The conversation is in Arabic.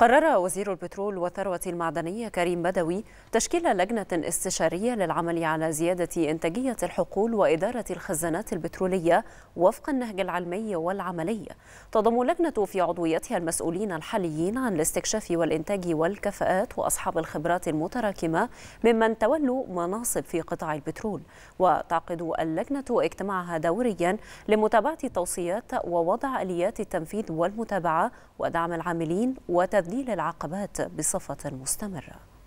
قرر وزير البترول والثروة المعدنية كريم بدوي تشكيل لجنة استشارية للعمل على زيادة إنتاجية الحقول وإدارة الخزانات البترولية وفق النهج العلمي والعملي تضم اللجنة في عضويتها المسؤولين الحاليين عن الاستكشاف والإنتاج والكفاءات وأصحاب الخبرات المتراكمة ممن تولوا مناصب في قطاع البترول وتعقد اللجنة اجتماعها دوريا لمتابعة التوصيات ووضع آليات التنفيذ والمتابعة ودعم العاملين وتذمير وتقليل العقبات بصفة مستمرة